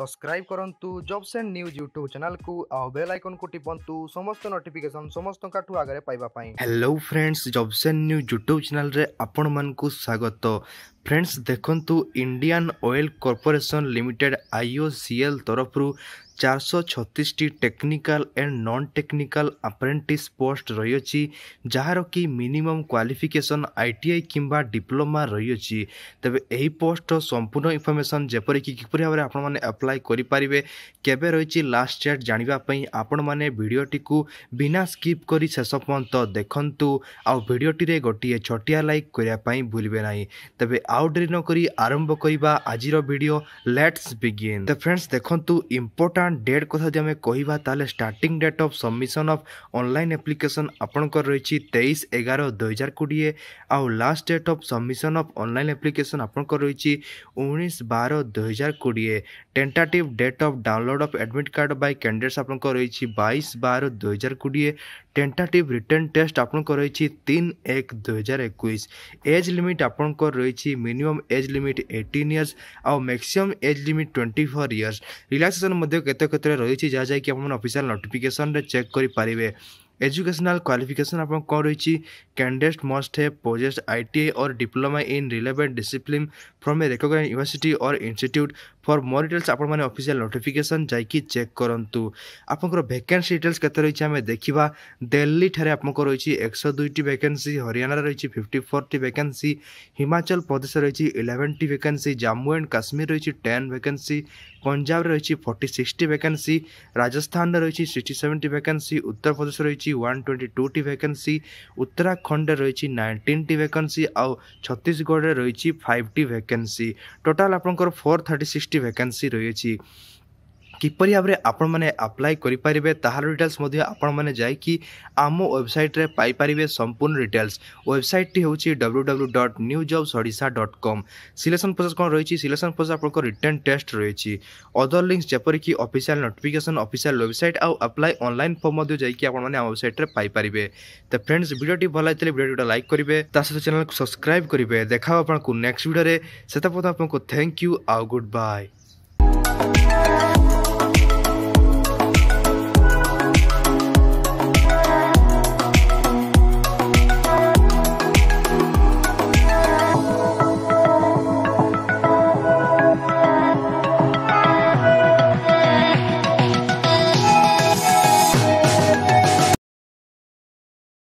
subscribe କରନ୍ତୁ Jobs and news YouTube ଚ୍ୟାନେଲ୍କୁ ଆଉ ବେଲ୍ ଆଇକନ୍କୁ ଟିପନ୍ତୁ ସମସ୍ତ ନୋଟିଫିକେସନ୍ ସମସ୍ତଙ୍କଠୁ ଆଗରେ ପାଇବା ପାଇଁ hello friends jobs and news YouTube ଚ୍ୟାନେଲ୍ରେ ଆପଣମାନଙ୍କୁ ସ୍ୱାଗତ ଫ୍ରେଣ୍ଡସ୍ ଦେଖନ୍ତୁ Indian oil corporation limited I O C L ତରଫରୁ ଚାରିଶହ ଛତିଶଟି technical and non technical apprentice post ରହିଅଛି ଯାହାର କି minimum qualification I T I କିମ୍ବା ଡିପ୍ଲୋମା ରହିଅଛି ତେବେ ଏହି ପୋଷ୍ଟର ସମ୍ପୂର୍ଣ୍ଣ ଇନଫର୍ମେସନ୍ ଯେପରିକି କିପରି ଭାବରେ ଆପଣମାନେ ଆପ୍ଲାଏ କରିପାରିବେ କେବେ ରହିଛି ଲାଷ୍ଟ ଡେଟ୍ ଜାଣିବା ପାଇଁ ଆପଣମାନେ ଭିଡ଼ିଓଟିକୁ ବିନା ସ୍କିପ୍ କରି ଶେଷ ପର୍ଯ୍ୟନ୍ତ ଦେଖନ୍ତୁ ଆଉ ଭିଡ଼ିଓଟିରେ ଗୋଟିଏ ଛୋଟିଆ ଲାଇକ୍ କରିବା ପାଇଁ ଭୁଲିବେ ନାହିଁ ତେବେ ଆଉ ଡେରି ନକରି ଆରମ୍ଭ କରିବା ଆଜିର ଭିଡ଼ିଓ ଲେଟ୍ସ ବିଗିନ୍ ତ ଫ୍ରେଣ୍ଡସ୍ ଦେଖନ୍ତୁ ଇମ୍ପୋର୍ଟାଣ୍ଟ ବର୍ତ୍ତମାନ ଡେଟ୍ କଥା ଯଦି ଆମେ କହିବା ତାହେଲେ starting date of submission of online application ଆପଣଙ୍କର ରହିଛି ତେଇଶ ଏଗାର ଦୁଇହଜାର କୋଡ଼ିଏ ଆଉ last date of submission of online application ଆପଣଙ୍କର ରହିଛି ଉଣେଇଶ ବାର ଦୁଇହଜାର କୋଡ଼ିଏ tentative date of download of admit card by candidates ଆପଣଙ୍କର ରହିଛି ବାଇଶ ବାର ଦୁଇହଜାର କୋଡ଼ିଏ টেন্টাটিভ রিটেন টেস্ট আপনার রয়েছে তিন এক দুই হাজার একুশ এজ লিমিট আপনার রয়েছে minimum age limit eighteen years আও maximum age limit twenty four years relaxation কেতে ক্ষেত্রে রয়েছে যা যাই কি আপনার অফিসিয়াল নোটিফিকেসন চেক করে পারিবে एजुकेशनल क्वालिफिकेसन ଆପଣ କ'ଣ ରହିଛି candidate must have possessed I T I or diploma in relevant discipline from a recognise university or institute for more details ଆପଣମାନେ ଅଫିସିଆଲ୍ ନୋଟିଫିକେସନ୍ ଯାଇକି ଚେକ୍ କରନ୍ତୁ ଆପଣଙ୍କର ଭେକେନ୍ସି ଡିଟେଲ୍ସ କେତେ ରହିଛି ଆମେ ଦେଖିବା ଦିଲ୍ଲୀଠାରେ ଆପଣଙ୍କର ରହିଛି ଏକଶହ ଦୁଇଟି ଭେକେନ୍ସି ହରିୟାଣାରେ ରହିଛି ଫିଫ୍ଟି ଫୋର୍ଟି ଭେକେନ୍ସି ହିମାଚଳ ପ୍ରଦେଶରେ ରହିଛି ଇଲେଭେନ୍ଟି ଭେକେନ୍ସି ଜାମ୍ମୁ ଆଣ୍ଡ କାଶ୍ମୀର ରହିଛି ଟେନ୍ ଭେକେନ୍ସି ପଞ୍ଜାବରେ ରହିଛି ଫର୍ଟି ସିକ୍ସଟି ଭେକେନ୍ସି ରାଜସ୍ଥାନରେ ରହିଛି ସିକ୍ସଟି ସେଭେନ୍ଟି ଭେକେନ୍ସି ଉତ୍ତରପ୍ରଦେଶ ରହିଛି ওয়ান টোয়েন্টি টুটি ভ্যাকেন্সি উত্তরাখণ্ডে রয়েছে নাইন্টিনটি ভ্যাকেন্সি আউ ছত্তিশগড়ে রয়েছে ফাইভটি ভ্যাকেন্সি টোটাল আপনার ফোর থার্টি সিক্সটি ভ্যাকেন্সি রয়েছে କିପରି ଭାବରେ ଆପଣମାନେ ଆପ୍ଲାଏ କରିପାରିବେ ତାହାର ଡିଟେଲ୍ସ ମଧ୍ୟ ଆପଣମାନେ ଯାଇକି ଆମ ୱେବସାଇଟ୍ରେ ପାଇପାରିବେ ସମ୍ପୂର୍ଣ୍ଣ ଡିଟେଲ୍ସ ୱେବସାଇଟ୍ଟି ହେଉଛି W W dot new jobs Odisha dot com selection process କ'ଣ ରହିଛି ସିଲେକ୍ସନ୍ ପ୍ରୋସେସ୍ ଆପଣଙ୍କ ରିଟର୍ଣ୍ଣ ଟେଷ୍ଟ ରହିଛି ଅଦର ଲିଙ୍କସ୍ ଯେପରିକି ଅଫିସିଆଲ୍ ନୋଟିଫିକେସନ୍ ଅଫିସିଆଲ୍ ୱେବସାଇଟ୍ ଆଉ ଆପ୍ଲାଏ ଅନଲାଇନ୍ ଫର୍ମ ମଧ୍ୟ ଯାଇକି ଆପଣମାନେ ଆମ ୱେବସାଇଟ୍ରେ ପାଇପାରିବେ ତ ଫ୍ରେଣ୍ଡସ୍ ଭିଡ଼ିଓଟି ଭଲ ହେଇଥିଲେ ଭିଡ଼ିଓଟି ଲାଇକ୍ କରିବେ ତା ସହିତ ଚ୍ୟାନେଲ୍କୁ ସବସ୍କ୍ରାଇବ୍ କରିବେ ଦେଖାଅ ଆପଣଙ୍କୁ ନେକ୍ସଟ ଭିଡ଼ିଓରେ ସେତେ ପର୍ଯ୍ୟନ୍ତ ଆପଣଙ୍କୁ ଥ୍ୟାଙ୍କ ୟୁ ଆଉ ଗୁଡ୍ ବାଏ